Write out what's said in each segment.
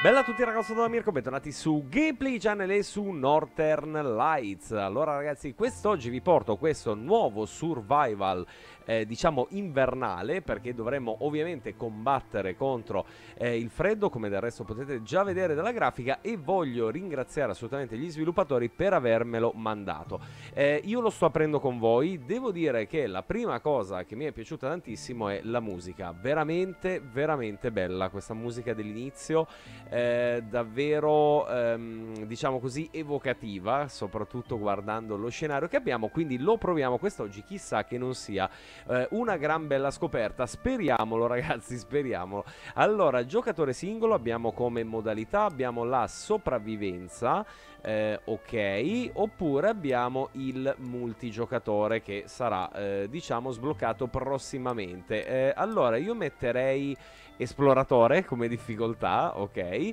Bella a tutti ragazzi sono Mirko, bentornati su Gameplay Channel e su Northern Lights Allora ragazzi, quest'oggi vi porto questo nuovo survival eh, diciamo invernale perché dovremmo ovviamente combattere contro eh, il freddo come del resto potete già vedere dalla grafica e voglio ringraziare assolutamente gli sviluppatori per avermelo mandato. Eh, io lo sto aprendo con voi, devo dire che la prima cosa che mi è piaciuta tantissimo è la musica, veramente veramente bella questa musica dell'inizio, eh, davvero ehm, diciamo così evocativa soprattutto guardando lo scenario che abbiamo, quindi lo proviamo quest'oggi, chissà che non sia eh, una gran bella scoperta. Speriamolo, ragazzi, speriamolo. Allora, giocatore singolo abbiamo come modalità abbiamo la sopravvivenza, eh, ok, oppure abbiamo il multigiocatore che sarà eh, diciamo sbloccato prossimamente. Eh, allora, io metterei esploratore come difficoltà, ok?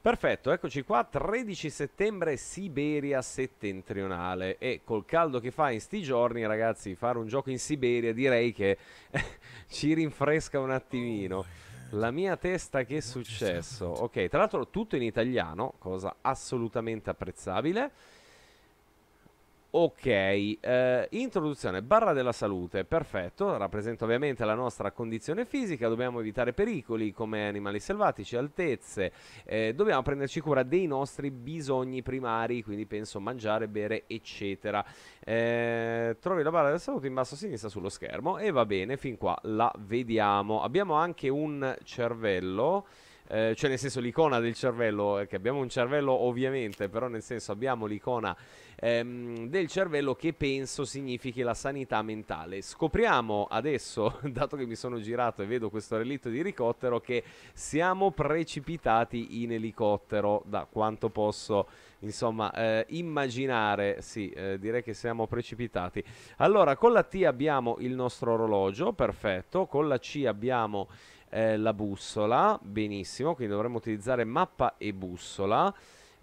Perfetto, eccoci qua, 13 settembre Siberia settentrionale e col caldo che fa in sti giorni ragazzi fare un gioco in Siberia direi che ci rinfresca un attimino. Oh, La eh, mia testa che è successo? Ok, tra l'altro tutto in italiano, cosa assolutamente apprezzabile. Ok, eh, introduzione, barra della salute, perfetto, rappresenta ovviamente la nostra condizione fisica, dobbiamo evitare pericoli come animali selvatici, altezze, eh, dobbiamo prenderci cura dei nostri bisogni primari, quindi penso mangiare, bere, eccetera. Eh, trovi la barra della salute in basso a sinistra sullo schermo e va bene, fin qua la vediamo. Abbiamo anche un cervello eh, cioè nel senso l'icona del cervello, eh, che abbiamo un cervello ovviamente, però nel senso abbiamo l'icona ehm, del cervello che penso significhi la sanità mentale. Scopriamo adesso, dato che mi sono girato e vedo questo relitto di elicottero, che siamo precipitati in elicottero, da quanto posso insomma eh, immaginare, sì, eh, direi che siamo precipitati. Allora, con la T abbiamo il nostro orologio, perfetto, con la C abbiamo eh, la bussola, benissimo, quindi dovremmo utilizzare mappa e bussola.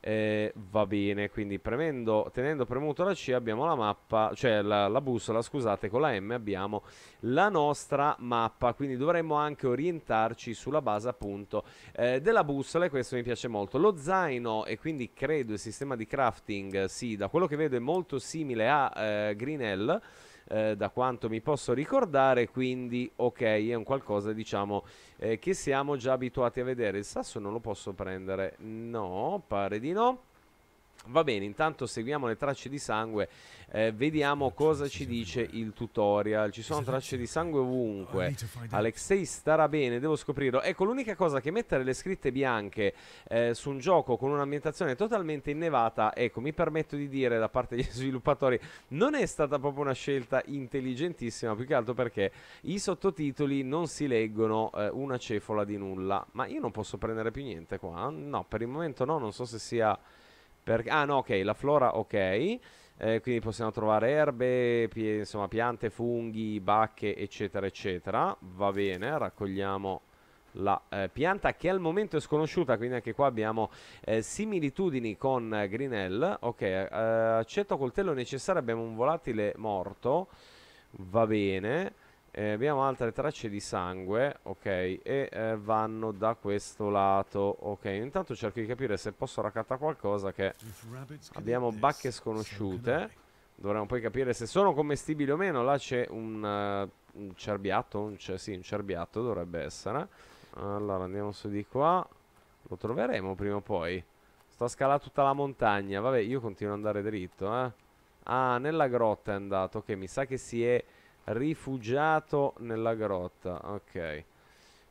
Eh, va bene, quindi premendo, tenendo premuto la C abbiamo la mappa, cioè la, la, bussola, scusate, con la M abbiamo la nostra mappa, quindi dovremmo anche orientarci sulla base appunto eh, della bussola e questo mi piace molto. Lo zaino e quindi credo il sistema di crafting, sì, da quello che vedo è molto simile a eh, Green L, eh, da quanto mi posso ricordare, quindi ok, è un qualcosa diciamo eh, che siamo già abituati a vedere. Il sasso non lo posso prendere? No, pare di no. Va bene, intanto seguiamo le tracce di sangue, eh, vediamo cosa ci dice il tutorial. Ci sono tracce di sangue ovunque. Alexei starà bene, devo scoprirlo. Ecco, l'unica cosa che mettere le scritte bianche eh, su un gioco con un'ambientazione totalmente innevata, ecco, mi permetto di dire da parte degli sviluppatori, non è stata proprio una scelta intelligentissima, più che altro perché i sottotitoli non si leggono eh, una cefola di nulla. Ma io non posso prendere più niente qua? No, per il momento no, non so se sia per, ah no, ok, la flora ok. Eh, quindi possiamo trovare erbe, pie, insomma, piante, funghi, bacche, eccetera, eccetera. Va bene, raccogliamo la eh, pianta che al momento è sconosciuta, quindi anche qua abbiamo eh, similitudini con eh, Greenell. Ok, eh, accetto coltello necessario, abbiamo un volatile morto, va bene eh, abbiamo altre tracce di sangue, ok, e eh, vanno da questo lato, ok. Intanto cerco di capire se posso raccattare qualcosa che abbiamo bacche sconosciute. Dovremmo poi capire se sono commestibili o meno. Là c'è un, uh, un, cerbiatto, un sì, un cerbiatto dovrebbe essere. Allora, andiamo su di qua. Lo troveremo prima o poi. Sto a scalare tutta la montagna. Vabbè, io continuo ad andare dritto, eh. Ah, nella grotta è andato. Ok, mi sa che si è rifugiato nella grotta. Ok.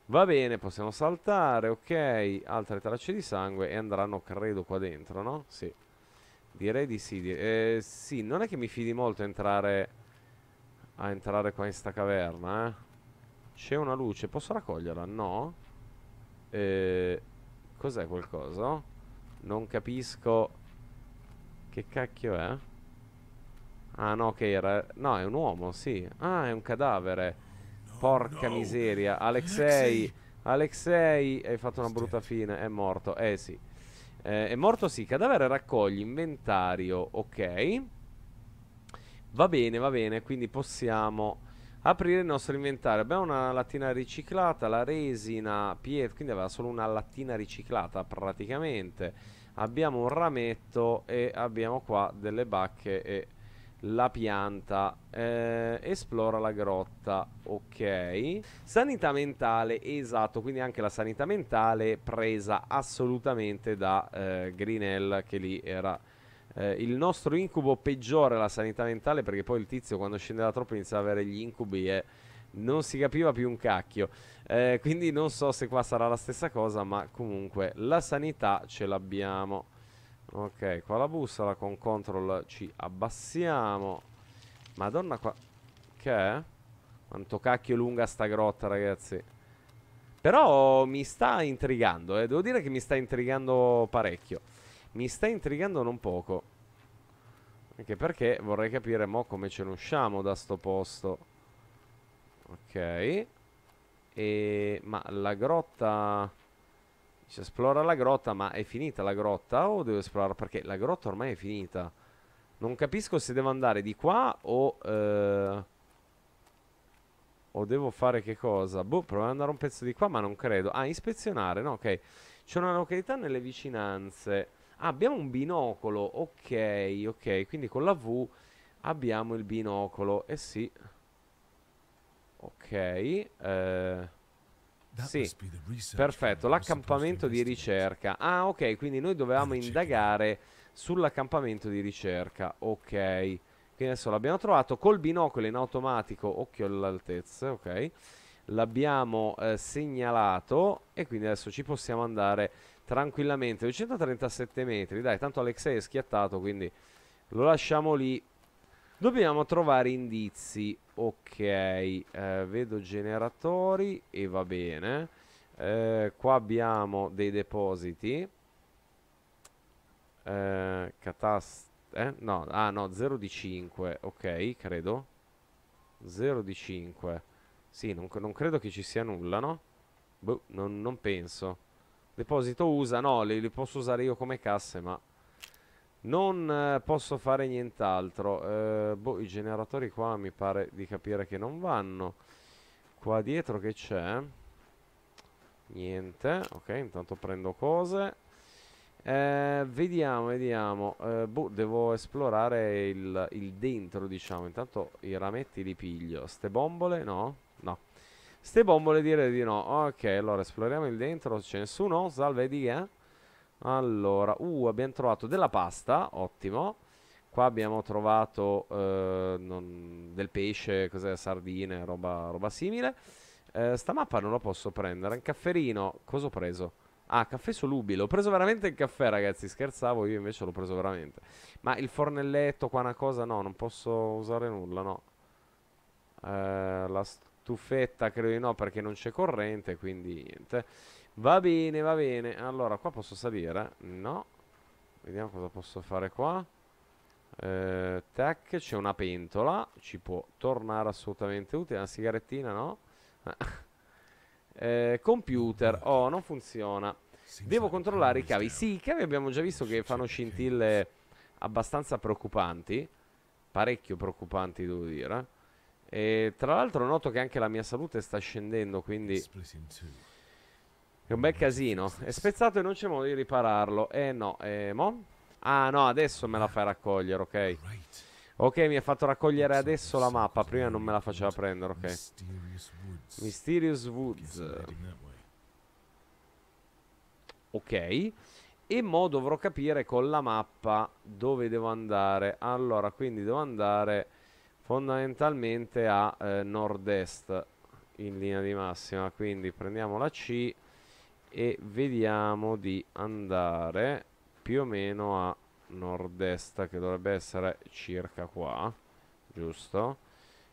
Va bene, possiamo saltare, ok. Altre tracce di sangue e andranno, credo, qua dentro, no? Sì. Direi di sì. Di eh, sì, non è che mi fidi molto entrare... a entrare qua in sta caverna, eh. C'è una luce, posso raccoglierla? No. Eh, cos'è quel coso? Non capisco... Che cacchio è? Ah no che era... No è un uomo, sì. Ah è un cadavere. Porca miseria. Alexei. Alexei. Hai fatto una brutta fine. È morto. Eh sì. Eh, è morto sì. Cadavere raccogli. Inventario. Ok. Va bene, va bene. Quindi possiamo aprire il nostro inventario. Abbiamo una lattina riciclata, la resina, pietra, quindi aveva solo una lattina riciclata praticamente. Abbiamo un rametto e abbiamo qua delle bacche e la pianta eh, esplora la grotta ok sanità mentale esatto quindi anche la sanità mentale presa assolutamente da eh, Greenell che lì era eh, il nostro incubo peggiore la sanità mentale perché poi il tizio quando scendeva troppo iniziava ad avere gli incubi e non si capiva più un cacchio eh, quindi non so se qua sarà la stessa cosa ma comunque la sanità ce l'abbiamo Ok, qua la bussola con control ci abbassiamo. Madonna qua... Che è? Quanto cacchio lunga sta grotta, ragazzi. Però mi sta intrigando, eh. Devo dire che mi sta intrigando parecchio. Mi sta intrigando non poco. Anche perché vorrei capire mo come ce ne usciamo da sto posto. Ok. E... Ma la grotta... Si esplora la grotta, ma è finita la grotta o devo esplorare? Perché la grotta ormai è finita. Non capisco se devo andare di qua o... Eh, o devo fare che cosa? Boh, provo ad andare un pezzo di qua, ma non credo. Ah, ispezionare, no, ok. C'è una località nelle vicinanze. Ah, abbiamo un binocolo, ok, ok. Quindi con la V abbiamo il binocolo, eh sì. Ok, eh... Sì, perfetto, l'accampamento di ricerca. Ah, ok, quindi noi dovevamo indagare sull'accampamento di ricerca. Ok, quindi adesso l'abbiamo trovato col binocolo in automatico, occhio all'altezza, ok. L'abbiamo eh, segnalato e quindi adesso ci possiamo andare tranquillamente. 237 metri, dai, tanto Alexei è schiattato, quindi lo lasciamo lì Dobbiamo trovare indizi. Ok, eh, vedo generatori e va bene. Eh, qua abbiamo dei depositi. Eh, catast... Eh? No, ah no, 0 di 5. Ok, credo. 0 di 5. Sì, non, non credo che ci sia nulla, no? Boh, non, non penso. Deposito usa, no, li, li posso usare io come casse, ma... Non eh, posso fare nient'altro. Eh, boh, i generatori qua mi pare di capire che non vanno. Qua dietro che c'è? Niente. Ok, intanto prendo cose. Eh, vediamo, vediamo. Eh, boh, devo esplorare il, il, dentro, diciamo. Intanto i rametti li piglio. Ste bombole? No? No. Ste bombole direi di no. Ok, allora esploriamo il dentro. C'è nessuno? Salve, di che? Allora, uh, abbiamo trovato della pasta, ottimo. Qua abbiamo trovato eh, non, del pesce, cos'è, sardine, roba, roba simile. Eh, sta mappa non la posso prendere. Un cafferino, cosa ho preso? Ah, caffè solubile. Ho preso veramente il caffè, ragazzi. Scherzavo, io invece l'ho preso veramente. Ma il fornelletto, qua una cosa, no, non posso usare nulla, no. Eh, la stufetta, credo di no, perché non c'è corrente, quindi niente. Va bene, va bene. Allora, qua posso salire? No. Vediamo cosa posso fare qua. Eh, tac, c'è una pentola. Ci può tornare assolutamente utile. Una sigarettina, no? eh, eh computer. Oh, non funziona. Devo controllare i cavi. Sì, i cavi abbiamo già visto che fanno scintille abbastanza preoccupanti. Parecchio preoccupanti, devo dire. E tra l'altro noto che anche la mia salute sta scendendo, quindi... È un bel casino. È spezzato e non c'è modo di ripararlo. Eh no, eh mo? Ah no, adesso me la fai raccogliere, ok. Ok, mi ha fatto raccogliere adesso la mappa. Prima non me la faceva prendere, ok. Mysterious Woods. Ok. E mo dovrò capire con la mappa dove devo andare. Allora, quindi devo andare fondamentalmente a eh, nord-est in linea di massima. Quindi prendiamo la C e vediamo di andare più o meno a nord-est che dovrebbe essere circa qua giusto?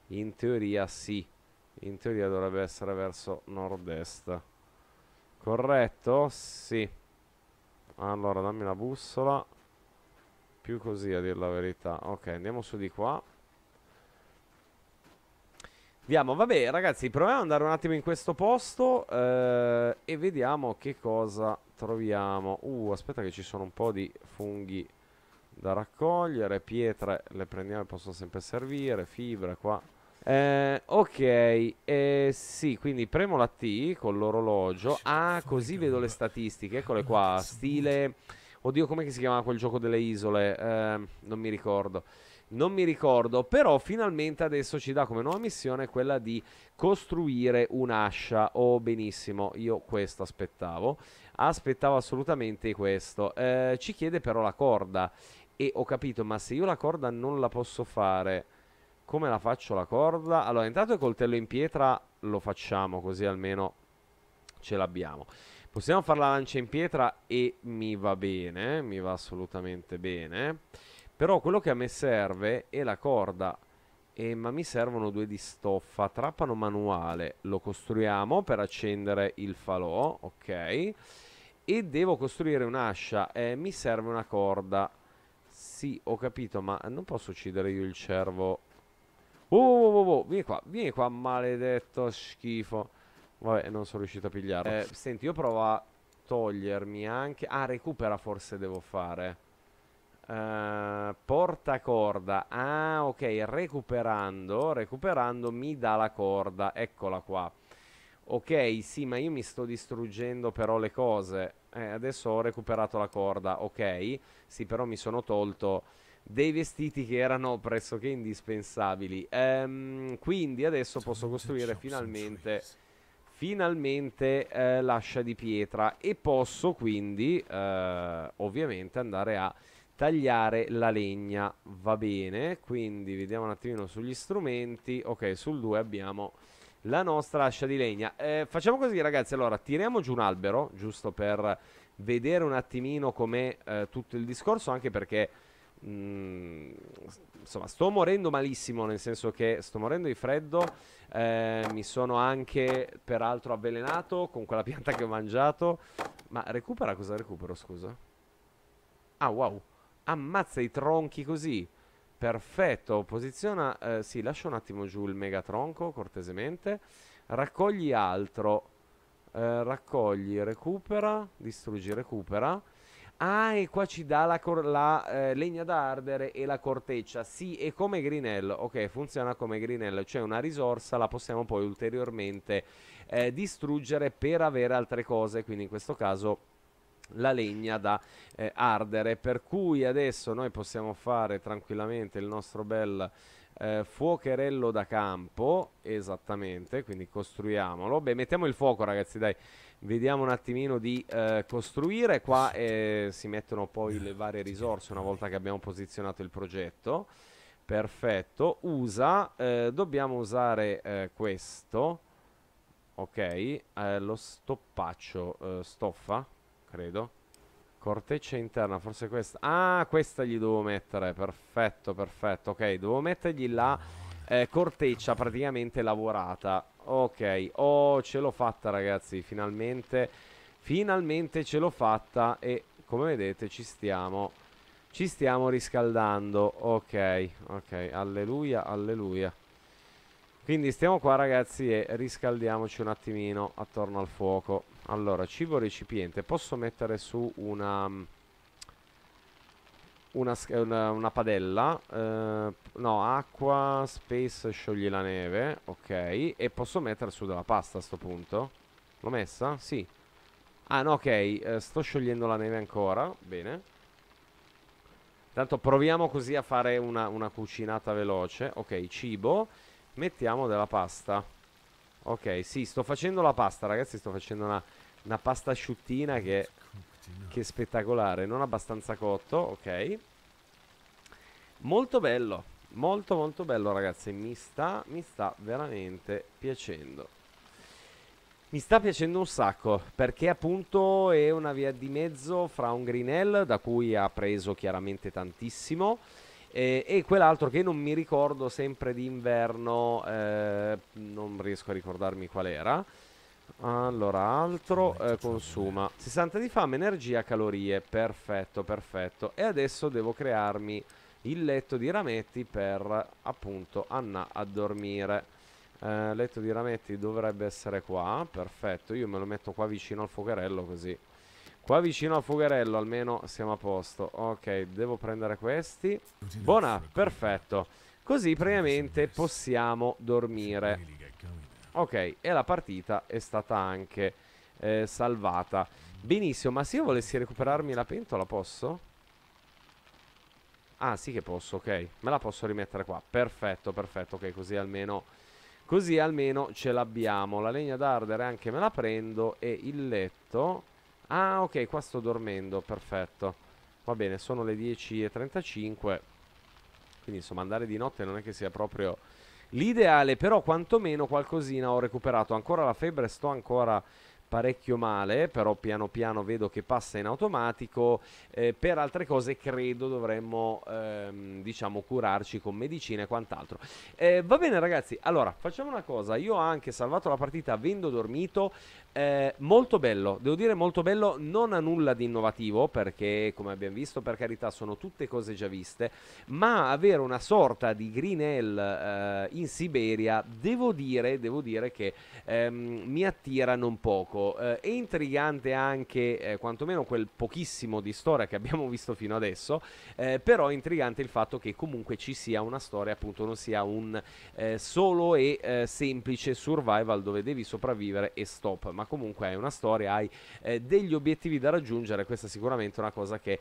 in teoria sì in teoria dovrebbe essere verso nord-est corretto? sì allora dammi la bussola più così a dire la verità ok andiamo su di qua Vediamo, vabbè ragazzi, proviamo ad andare un attimo in questo posto eh, e vediamo che cosa troviamo. Uh, aspetta che ci sono un po' di funghi da raccogliere, pietre le prendiamo possono sempre servire, fibre qua. Eh, ok, eh, sì, quindi premo la T con l'orologio. Ah, così vedo le statistiche, eccole qua, stile... Oddio, com'è che si chiamava quel gioco delle isole? Eh, non mi ricordo non mi ricordo, però finalmente adesso ci dà come nuova missione quella di costruire un'ascia. Oh, benissimo, io questo aspettavo. Aspettavo assolutamente questo. Eh, ci chiede però la corda. E ho capito, ma se io la corda non la posso fare, come la faccio la corda? Allora, intanto il coltello in pietra lo facciamo, così almeno ce l'abbiamo. Possiamo fare la lancia in pietra e mi va bene, mi va assolutamente bene. Però quello che a me serve è la corda. E, ma mi servono due di stoffa. trappano manuale. Lo costruiamo per accendere il falò. Ok. E devo costruire un'ascia. Eh, mi serve una corda. Sì, ho capito, ma non posso uccidere io il cervo. Oh, oh, oh, oh, oh vieni qua, vieni qua, maledetto schifo. Vabbè, non sono riuscito a pigliarlo. Eh, senti, io provo a togliermi anche... Ah, recupera forse devo fare. Eh, porta corda. Ah, ok, recuperando, recuperando mi dà la corda. Eccola qua. Ok, sì, ma io mi sto distruggendo però le cose. Eh, adesso ho recuperato la corda, ok. Sì, però mi sono tolto dei vestiti che erano pressoché indispensabili. Um, quindi adesso posso costruire finalmente finalmente eh, l'ascia di pietra e posso quindi eh, ovviamente andare a tagliare la legna va bene quindi vediamo un attimino sugli strumenti ok sul 2 abbiamo la nostra ascia di legna eh, facciamo così ragazzi allora tiriamo giù un albero giusto per vedere un attimino com'è eh, tutto il discorso anche perché mm, insomma sto morendo malissimo nel senso che sto morendo di freddo eh, mi sono anche peraltro avvelenato con quella pianta che ho mangiato ma recupera cosa recupero scusa ah wow Ammazza i tronchi così. Perfetto, posiziona... Eh, sì, lascia un attimo giù il megatronco, cortesemente. Raccogli altro. Eh, raccogli, recupera, distruggi, recupera. Ah, e qua ci dà la, la eh, legna da ardere e la corteccia. Sì, è come grinello. Ok, funziona come grinello, cioè una risorsa la possiamo poi ulteriormente eh, distruggere per avere altre cose. Quindi in questo caso la legna da eh, ardere. Per cui adesso noi possiamo fare tranquillamente il nostro bel eh, fuocherello da campo, esattamente, quindi costruiamolo. Beh, mettiamo il fuoco ragazzi, dai. Vediamo un attimino di eh, costruire, qua eh, si mettono poi le varie risorse una volta che abbiamo posizionato il progetto. Perfetto, usa, eh, dobbiamo usare eh, questo, ok, lo stoppaccio, stoffa, credo. Corteccia interna, forse questa. Ah, questa gli devo mettere. Perfetto, perfetto. Ok, devo mettergli la eh, corteccia praticamente lavorata. Ok, oh, ce l'ho fatta ragazzi, finalmente. Finalmente ce l'ho fatta e come vedete ci stiamo... Ci stiamo riscaldando. Ok, ok, alleluia, alleluia. Quindi stiamo qua ragazzi e riscaldiamoci un attimino attorno al fuoco. Allora, cibo recipiente. Posso mettere su una... Mm, una, una, una padella eh, No, acqua, space, sciogli la neve Ok E posso mettere su della pasta a sto punto L'ho messa? Sì Ah no, ok eh, Sto sciogliendo la neve ancora Bene Tanto proviamo così a fare una, una cucinata veloce Ok, cibo Mettiamo della pasta. Ok, sì, sto facendo la pasta, ragazzi. Sto facendo una, una pasta asciuttina che, che è spettacolare. Non abbastanza cotto, ok. Molto bello. Molto molto bello, ragazzi. Mi sta, mi sta veramente piacendo. Mi sta piacendo un sacco perché appunto è una via di mezzo fra un Green Ale da cui ha preso chiaramente tantissimo e, eh, e, quell'altro che non mi ricordo sempre d'inverno, eh, non riesco a ricordarmi qual era. Allora, altro eh, consuma 60 di fame, energia, calorie. Perfetto, perfetto. E adesso devo crearmi il letto di rametti per appunto Anna a dormire. Eh, letto di rametti dovrebbe essere qua. Perfetto, io me lo metto qua vicino al fuocherello così Qua vicino al fogarello almeno siamo a posto. Ok, devo prendere questi. Buona, perfetto. Così praticamente possiamo dormire. Ok, e la partita è stata anche eh, salvata. Benissimo, ma se io volessi recuperarmi la pentola posso? Ah, sì che posso, ok. Me la posso rimettere qua. Perfetto, perfetto, ok, così almeno... Così almeno ce l'abbiamo. La legna d'ardere anche me la prendo e il letto... Ah, ok, qua sto dormendo, perfetto. Va bene, sono le 10.35. Quindi, insomma, andare di notte non è che sia proprio l'ideale, però quantomeno qualcosina ho recuperato. Ancora la febbre, sto ancora parecchio male, però piano piano vedo che passa in automatico. Eh, per altre cose credo dovremmo ehm, diciamo curarci con medicina e quant'altro. Eh, va bene ragazzi, allora facciamo una cosa, io ho anche salvato la partita avendo dormito, eh, molto bello, devo dire molto bello, non ha nulla di innovativo perché come abbiamo visto per carità sono tutte cose già viste, ma avere una sorta di Green Ale eh, in Siberia devo dire, devo dire che ehm, mi attirano un poco nuovo. Eh, è intrigante anche, eh, quantomeno quel pochissimo di storia che abbiamo visto fino adesso, eh, però è intrigante il fatto che comunque ci sia una storia, appunto non sia un eh, solo e eh, semplice survival dove devi sopravvivere e stop, ma comunque hai una storia, hai eh, degli obiettivi da raggiungere, questa è sicuramente una cosa che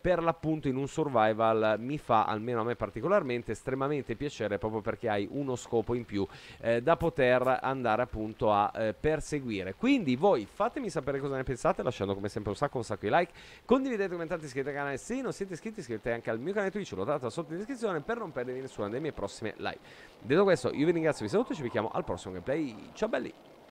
per l'appunto in un survival mi fa, almeno a me particolarmente, estremamente piacere proprio perché hai uno scopo in più da poter andare appunto a perseguire. Quindi voi. Fatemi sapere cosa ne pensate, lasciando come sempre un sacco un sacco di like. Condividete, commentate, iscrivetevi al canale. Se non siete iscritti, iscrivetevi anche al mio canale Twitch, l'ho dato sotto in descrizione per non perdervi nessuna delle mie prossime live. Detto questo, io vi ringrazio, vi saluto e ci vediamo al prossimo gameplay. Ciao belli!